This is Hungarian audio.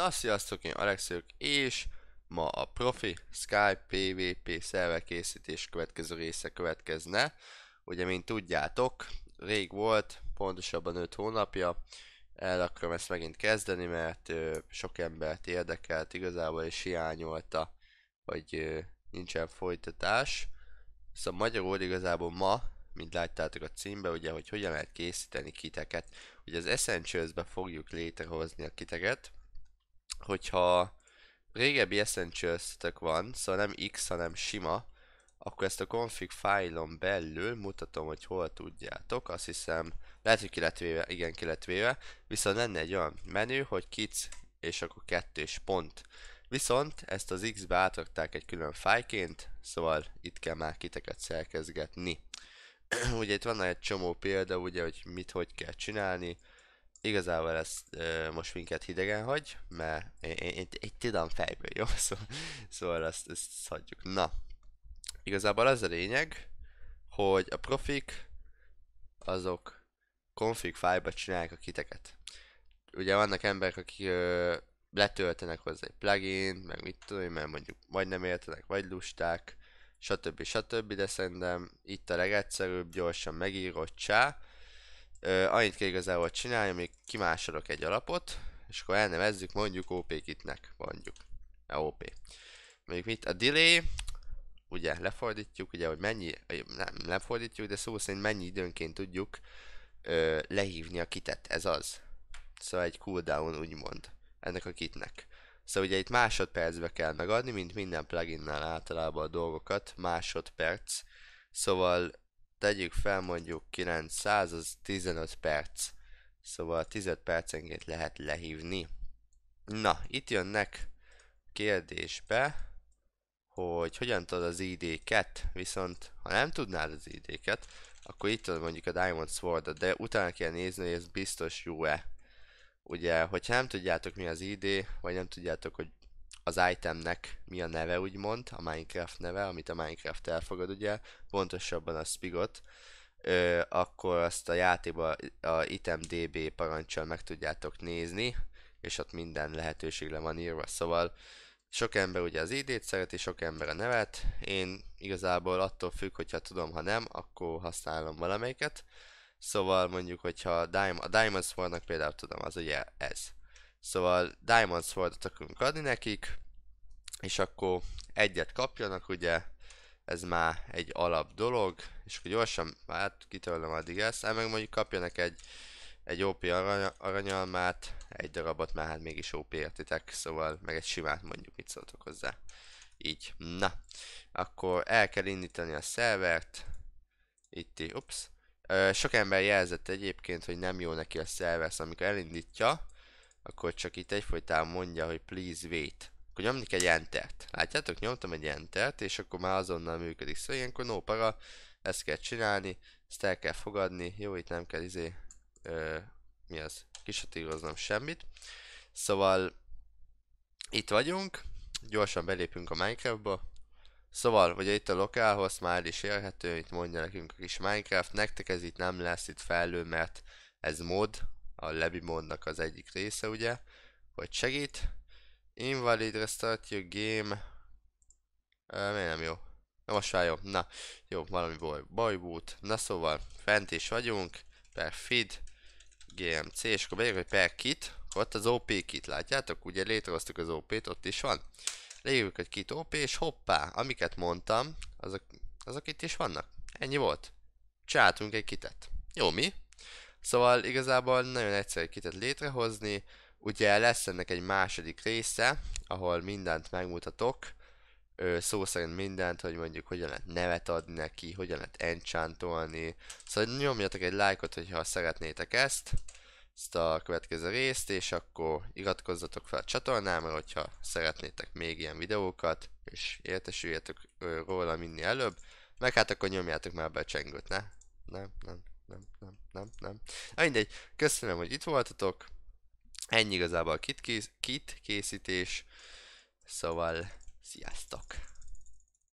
Na sziasztok, én Alex vagyok, és ma a profi Skype PvP szerver készítés következő része következne. Ugye, mint tudjátok, rég volt, pontosabban 5 hónapja, el akarom ezt megint kezdeni, mert ö, sok embert érdekelt igazából, és hiányolta, hogy ö, nincsen folytatás. Szóval magyarul igazából ma, mint láttátok a címbe, ugye, hogy hogyan lehet készíteni kiteket. Ugye az Essentials-be fogjuk létrehozni a kiteket, hogyha régebbi essentials van, szóval nem X, hanem sima, akkor ezt a config fájlon belül mutatom, hogy hol tudjátok, azt hiszem, lehet, hogy ki lett véve, igen, ki lett véve, viszont lenne egy olyan menü, hogy kic, és akkor kettő és pont. Viszont ezt az X-be átrakták egy külön fájként, szóval itt kell már kiteket szerkezgetni. ugye itt van egy csomó példa, ugye, hogy mit hogy kell csinálni, igazából ez ö, most minket hidegen hagy, mert én, én, én, én tudom fejből, jó? Szóval, szóval ezt, ezt hagyjuk. Na, igazából az a lényeg, hogy a profik azok config fájba csinálják a kiteket. Ugye vannak emberek, akik ö, letöltenek hozzá egy plugin, meg mit tudom én, mert mondjuk vagy nem értenek, vagy lusták, stb. stb. De szerintem itt a legegyszerűbb, gyorsan megírod csá, uh, annyit kell igazából csinálni, még kimásolok egy alapot, és akkor elnevezzük mondjuk OP kitnek, mondjuk. A OP. Mondjuk mit? A delay, ugye lefordítjuk, ugye, hogy mennyi, nem lefordítjuk, de szó szerint mennyi időnként tudjuk ö, lehívni a kitet, ez az. Szóval egy cooldown úgymond ennek a kitnek. Szóval ugye itt másodpercbe kell megadni, mint minden pluginnál általában a dolgokat, másodperc. Szóval tegyük fel mondjuk 900, az 15 perc. Szóval 15 percenként lehet lehívni. Na, itt jönnek kérdésbe, hogy hogyan tudod az ID-ket, viszont ha nem tudnád az ID-ket, akkor itt tudod mondjuk a Diamond sword de utána kell nézni, hogy ez biztos jó-e. Ugye, hogyha nem tudjátok mi az ID, vagy nem tudjátok, hogy az itemnek mi a neve úgymond, a Minecraft neve, amit a Minecraft elfogad ugye, pontosabban a spigot, ö, akkor azt a játékba a itemdb parancsal meg tudjátok nézni, és ott minden lehetőség le van írva, szóval sok ember ugye az ID-t szereti, sok ember a nevet, én igazából attól függ, hogyha tudom, ha nem, akkor használom valamelyiket, szóval mondjuk, hogyha a Diamond, a Diamond például tudom, az ugye ez. Szóval Diamond Swordot akarunk adni nekik, és akkor egyet kapjanak, ugye, ez már egy alap dolog, és akkor gyorsan, hát kitörlöm addig ezt, hát meg mondjuk kapjanak egy, egy OP arany, aranyalmát, egy darabot már hát mégis OP értitek, szóval meg egy simát mondjuk, mit szóltok hozzá. Így, na, akkor el kell indítani a szervert, itt, ups, Sok ember jelzett egyébként, hogy nem jó neki a szervers, amikor elindítja, akkor csak itt egyfolytán mondja, hogy please wait. Akkor nyomni egy entert. Látjátok, nyomtam egy entert, és akkor már azonnal működik. Szóval ilyenkor no para, ezt kell csinálni, ezt el kell fogadni. Jó, itt nem kell izé, ö, mi az, kisatíroznom semmit. Szóval itt vagyunk, gyorsan belépünk a Minecraftba. Szóval, ugye itt a lokálhoz már is érhető, itt mondja nekünk a kis Minecraft, nektek ez itt nem lesz itt felül, mert ez mod, a Lebimondnak az egyik része, ugye, hogy segít. Invalid restart your game. Uh, miért nem jó? Na most már jó. Na, jó, valami baj, baj volt. Na szóval, fent is vagyunk, per feed, GMC, és akkor megyek, hogy per kit, ott az OP kit, látjátok? Ugye létrehoztuk az OP-t, ott is van. Lévjük, egy kit OP, és hoppá, amiket mondtam, azok, azok itt is vannak. Ennyi volt. Csátunk egy kitet. Jó, mi? Szóval igazából nagyon egyszerű kitet létrehozni, ugye lesz ennek egy második része, ahol mindent megmutatok, szó szerint mindent, hogy mondjuk hogyan lehet nevet adni neki, hogyan lehet enchantolni. Szóval nyomjatok egy lájkot, hogyha szeretnétek ezt, ezt a következő részt, és akkor iratkozzatok fel a csatornámra, hogyha szeretnétek még ilyen videókat, és értesüljetek róla minél előbb, meg hát akkor nyomjátok már be a csengőt, ne? Nem, nem, nem, nem nem, nem. Na mindegy, köszönöm, hogy itt voltatok. Ennyi igazából a kit, kész, kit készítés. Szóval, sziasztok!